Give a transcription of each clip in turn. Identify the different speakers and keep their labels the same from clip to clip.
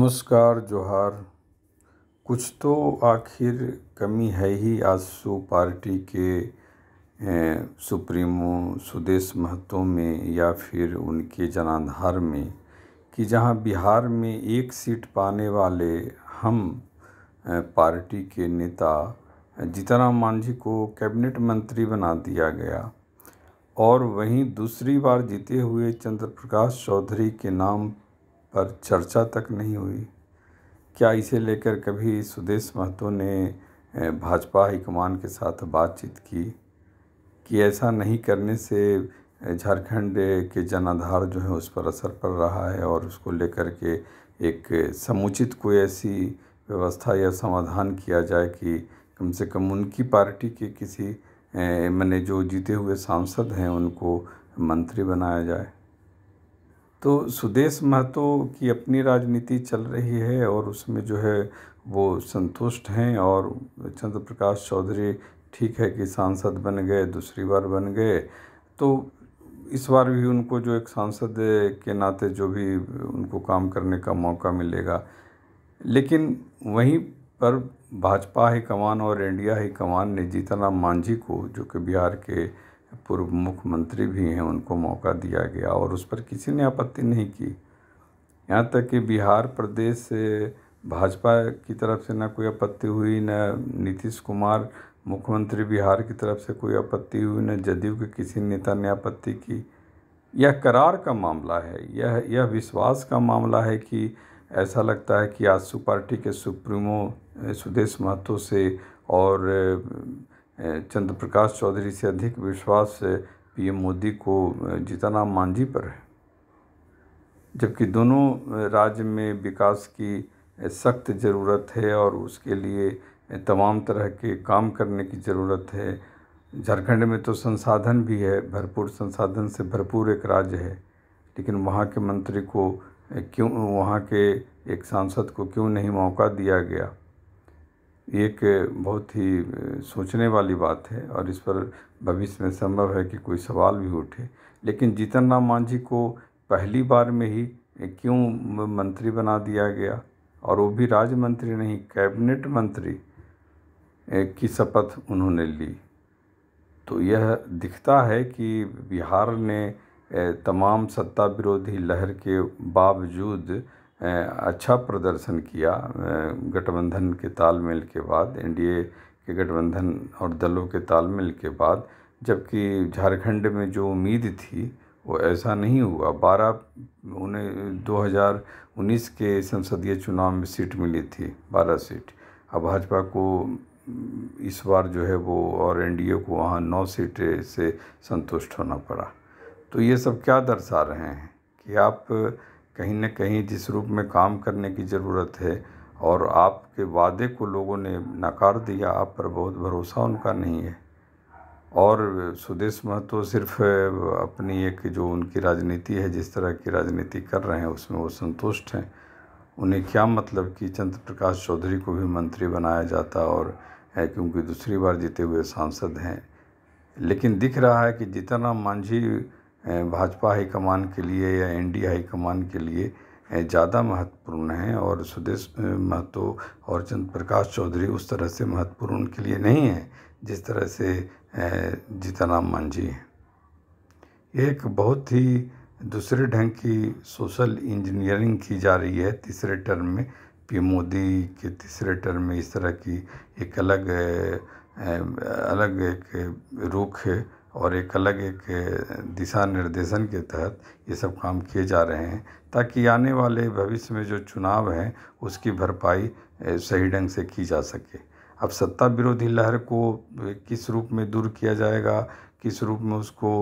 Speaker 1: नमस्कार जोहार कुछ तो आखिर कमी है ही आजसू पार्टी के सुप्रीमो सुदेश महतो में या फिर उनके जनाधार में कि जहां बिहार में एक सीट पाने वाले हम पार्टी के नेता जीतराम मांझी को कैबिनेट मंत्री बना दिया गया और वहीं दूसरी बार जीते हुए चंद्र प्रकाश चौधरी के नाम पर चर्चा तक नहीं हुई क्या इसे लेकर कभी सुदेश महतो ने भाजपा हाईकमान के साथ बातचीत की कि ऐसा नहीं करने से झारखंड के जनाधार जो है उस पर असर पड़ रहा है और उसको लेकर के एक समुचित कोई ऐसी व्यवस्था या समाधान किया जाए कि कम से कम उनकी पार्टी के किसी मैंने जो जीते हुए सांसद हैं उनको मंत्री बनाया जाए तो सुदेश महतो की अपनी राजनीति चल रही है और उसमें जो है वो संतुष्ट हैं और चंद्र प्रकाश चौधरी ठीक है कि सांसद बन गए दूसरी बार बन गए तो इस बार भी उनको जो एक सांसद के नाते जो भी उनको काम करने का मौका मिलेगा लेकिन वहीं पर भाजपा ही कमान और इंडिया ही कमान ने जीतन राम मांझी को जो कि बिहार के पूर्व मुख्यमंत्री भी हैं उनको मौका दिया गया और उस पर किसी ने आपत्ति नहीं की यहाँ तक कि बिहार प्रदेश से भाजपा की तरफ से ना कोई आपत्ति हुई ना नीतीश कुमार मुख्यमंत्री बिहार की तरफ से कोई आपत्ति हुई ना जदयू के किसी नेता ने आपत्ति की यह करार का मामला है यह यह विश्वास का मामला है कि ऐसा लगता है कि आजसू पार्टी के सुप्रीमो सुदेश महतो से और चंद्र प्रकाश चौधरी से अधिक विश्वास पीएम मोदी को जीतना मांझी पर है जबकि दोनों राज्य में विकास की सख्त ज़रूरत है और उसके लिए तमाम तरह के काम करने की ज़रूरत है झारखंड में तो संसाधन भी है भरपूर संसाधन से भरपूर एक राज्य है लेकिन वहाँ के मंत्री को क्यों वहाँ के एक सांसद को क्यों नहीं मौका दिया गया एक बहुत ही सोचने वाली बात है और इस पर भविष्य में संभव है कि कोई सवाल भी उठे लेकिन जीतन राम मांझी को पहली बार में ही क्यों मंत्री बना दिया गया और वो भी राज्य मंत्री नहीं कैबिनेट मंत्री की शपथ उन्होंने ली तो यह दिखता है कि बिहार ने तमाम सत्ता विरोधी लहर के बावजूद अच्छा प्रदर्शन किया गठबंधन के तालमेल के बाद एनडीए के गठबंधन और दलों के तालमेल के बाद जबकि झारखंड में जो उम्मीद थी वो ऐसा नहीं हुआ बारह उन्हें 2019 के संसदीय चुनाव में सीट मिली थी बारह सीट अब भाजपा को इस बार जो है वो और एनडीए को वहाँ नौ सीटें से संतुष्ट होना पड़ा तो ये सब क्या दर्शा रहे हैं कि आप कहीं ना कहीं जिस रूप में काम करने की ज़रूरत है और आपके वादे को लोगों ने नकार दिया आप पर बहुत भरोसा उनका नहीं है और सुदेश महतो सिर्फ अपनी एक जो उनकी राजनीति है जिस तरह की राजनीति कर रहे हैं उसमें वो संतुष्ट हैं उन्हें क्या मतलब कि चंद्र प्रकाश चौधरी को भी मंत्री बनाया जाता और है क्योंकि दूसरी बार जीते हुए सांसद हैं लेकिन दिख रहा है कि जीतन राम मांझी भाजपा हाईकमान के लिए या एन एनडीए हाईकमान के लिए ज़्यादा महत्वपूर्ण हैं और सुदेश महतो और चंद्र प्रकाश चौधरी उस तरह से महत्वपूर्ण उनके लिए नहीं है जिस तरह से जीतनराम मांझी हैं एक बहुत ही दूसरे ढंग की सोशल इंजीनियरिंग की जा रही है तीसरे टर्म में पी मोदी के तीसरे टर्म में इस तरह की एक अलग अलग एक रुख है और एक अलग एक दिशा निर्देशन के तहत ये सब काम किए जा रहे हैं ताकि आने वाले भविष्य में जो चुनाव हैं उसकी भरपाई सही ढंग से की जा सके अब सत्ता विरोधी लहर को किस रूप में दूर किया जाएगा किस रूप में उसको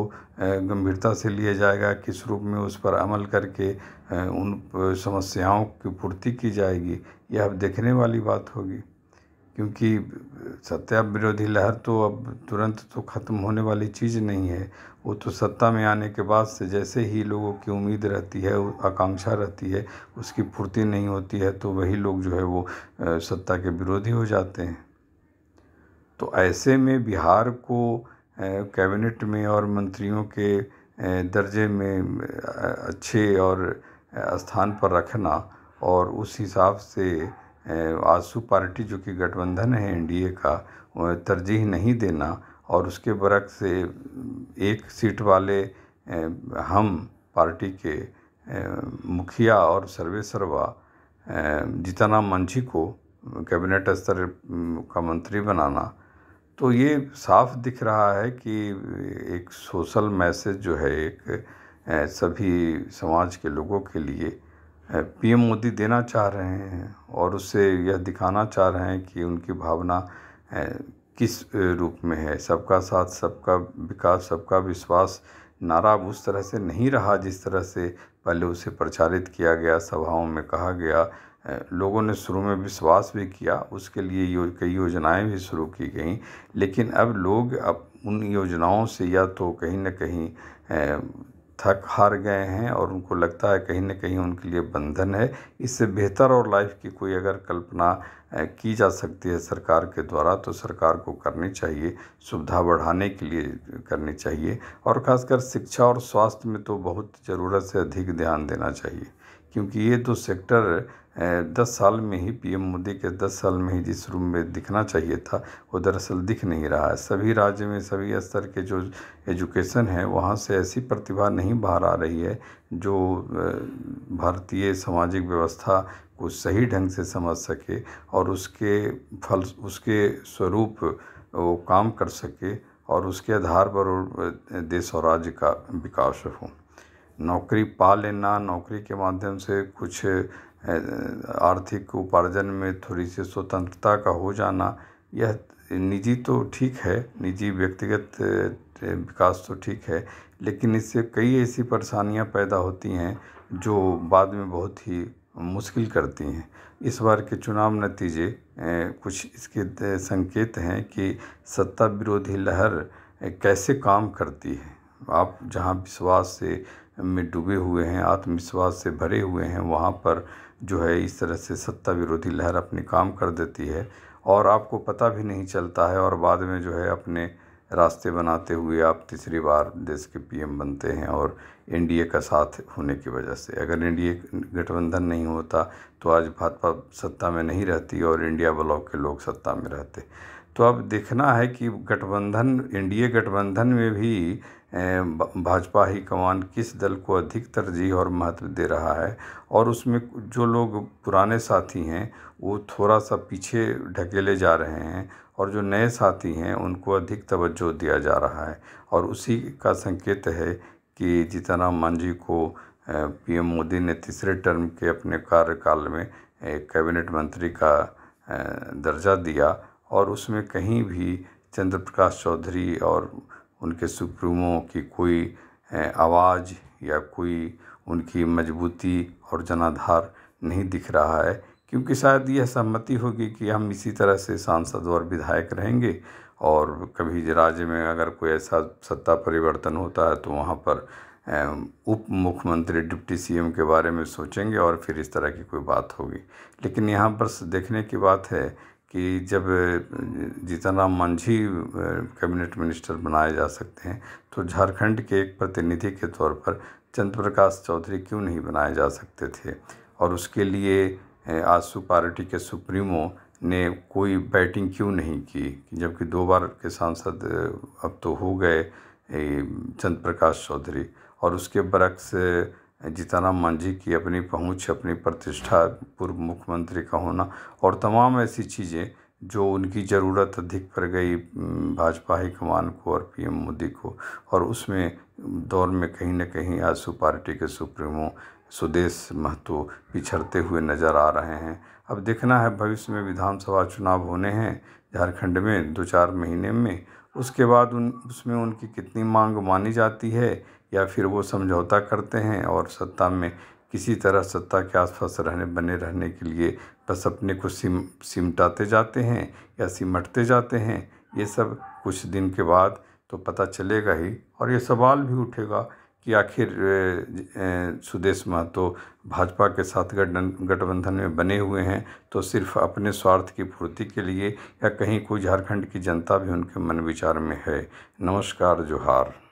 Speaker 1: गंभीरता से लिया जाएगा किस रूप में उस पर अमल करके उन समस्याओं की पूर्ति की जाएगी यह अब देखने वाली बात होगी क्योंकि सत्या विरोधी लहर तो अब तुरंत तो ख़त्म होने वाली चीज़ नहीं है वो तो सत्ता में आने के बाद से जैसे ही लोगों की उम्मीद रहती है आकांक्षा रहती है उसकी पूर्ति नहीं होती है तो वही लोग जो है वो सत्ता के विरोधी हो जाते हैं तो ऐसे में बिहार को कैबिनेट में और मंत्रियों के दर्जे में अच्छे और स्थान पर रखना और उस हिसाब से आसू पार्टी जो कि गठबंधन है एनडीए का तरजीह नहीं देना और उसके बरक से एक सीट वाले हम पार्टी के मुखिया और सर्वे सर्वेसर्वा राम मंझी को कैबिनेट स्तर का मंत्री बनाना तो ये साफ दिख रहा है कि एक सोशल मैसेज जो है एक सभी समाज के लोगों के लिए पी एम मोदी देना चाह रहे हैं और उससे यह दिखाना चाह रहे हैं कि उनकी भावना किस रूप में है सबका साथ सबका विकास सबका विश्वास नारा अब उस तरह से नहीं रहा जिस तरह से पहले उसे प्रचारित किया गया सभाओं में कहा गया लोगों ने शुरू में विश्वास भी किया उसके लिए यो, कई योजनाएं भी शुरू की गईं लेकिन अब लोग अब उन योजनाओं से या तो कहीं ना कहीं थक हार गए हैं और उनको लगता है कहीं ना कहीं उनके लिए बंधन है इससे बेहतर और लाइफ की कोई अगर कल्पना की जा सकती है सरकार के द्वारा तो सरकार को करनी चाहिए सुविधा बढ़ाने के लिए करनी चाहिए और ख़ासकर शिक्षा और स्वास्थ्य में तो बहुत ज़रूरत से अधिक ध्यान देना चाहिए क्योंकि ये दो सेक्टर दस साल में ही पीएम मोदी के दस साल में ही जिस रूम में दिखना चाहिए था वो दरअसल दिख नहीं रहा है सभी राज्य में सभी स्तर के जो एजुकेशन है वहाँ से ऐसी प्रतिभा नहीं बाहर आ रही है जो भारतीय सामाजिक व्यवस्था को सही ढंग से समझ सके और उसके फल उसके स्वरूप वो काम कर सके और उसके आधार पर देश और राज्य का विकास हो नौकरी पा लेना नौकरी के माध्यम से कुछ आर्थिक उपार्जन में थोड़ी सी स्वतंत्रता का हो जाना यह निजी तो ठीक है निजी व्यक्तिगत विकास तो ठीक है लेकिन इससे कई ऐसी परेशानियाँ पैदा होती हैं जो बाद में बहुत ही मुश्किल करती हैं इस बार के चुनाव नतीजे कुछ इसके संकेत हैं कि सत्ता विरोधी लहर कैसे काम करती है आप जहाँ विश्वास से में डूबे हुए हैं आत्मविश्वास से भरे हुए हैं वहाँ पर जो है इस तरह से सत्ता विरोधी लहर अपने काम कर देती है और आपको पता भी नहीं चलता है और बाद में जो है अपने रास्ते बनाते हुए आप तीसरी बार देश के पीएम बनते हैं और एनडीए का साथ होने की वजह से अगर एनडीए गठबंधन नहीं होता तो आज भाजपा सत्ता में नहीं रहती और इंडिया ब्लॉक के लोग सत्ता में रहते तो अब देखना है कि गठबंधन एनडीए गठबंधन में भी भाजपा ही कमान किस दल को अधिक तरजीह और महत्व दे रहा है और उसमें जो लोग पुराने साथी हैं वो थोड़ा सा पीछे ढकेले जा रहे हैं और जो नए साथी हैं उनको अधिक तवज्जो दिया जा रहा है और उसी का संकेत है कि जीतनराम मांझी को पीएम मोदी ने तीसरे टर्म के अपने कार्यकाल में कैबिनेट मंत्री का दर्जा दिया और उसमें कहीं भी चंद्र प्रकाश चौधरी और उनके सुप्रीमो की कोई आवाज़ या कोई उनकी मजबूती और जनाधार नहीं दिख रहा है क्योंकि शायद यह सहमति होगी कि हम इसी तरह से सांसद और विधायक रहेंगे और कभी राज्य में अगर कोई ऐसा सत्ता परिवर्तन होता है तो वहाँ पर उप मुख्यमंत्री डिप्टी सीएम के बारे में सोचेंगे और फिर इस तरह की कोई बात होगी लेकिन यहाँ पर देखने की बात है कि जब जीतनराम मांझी कैबिनेट मिनिस्टर बनाए जा सकते हैं तो झारखंड के एक प्रतिनिधि के तौर पर चंद्र प्रकाश चौधरी क्यों नहीं बनाए जा सकते थे और उसके लिए आजसू पार्टी के सुप्रीमो ने कोई बैटिंग क्यों नहीं की जबकि दो बार के सांसद अब तो हो गए चंद्र प्रकाश चौधरी और उसके बरक्स जीताराम मांझी की अपनी पहुंच अपनी प्रतिष्ठा पूर्व मुख्यमंत्री का होना और तमाम ऐसी चीज़ें जो उनकी ज़रूरत अधिक पड़ गई भाजपा हाईकमान को और पीएम मोदी को और उसमें दौर में कहीं ना कहीं सु पार्टी के सुप्रीमो सुदेश महतो पिछड़ते हुए नज़र आ रहे हैं अब देखना है भविष्य में विधानसभा चुनाव होने हैं झारखंड में दो चार महीने में उसके बाद उन उसमें उनकी कितनी मांग मानी जाती है या फिर वो समझौता करते हैं और सत्ता में किसी तरह सत्ता के आसपास रहने बने रहने के लिए बस अपने को सिम सिमटाते जाते हैं या सिमटते जाते हैं ये सब कुछ दिन के बाद तो पता चलेगा ही और ये सवाल भी उठेगा कि आखिर सुदेश महतो भाजपा के साथ गठबंधन में बने हुए हैं तो सिर्फ अपने स्वार्थ की पूर्ति के लिए या कहीं कोई झारखंड की जनता भी उनके मन विचार में है नमस्कार जोहार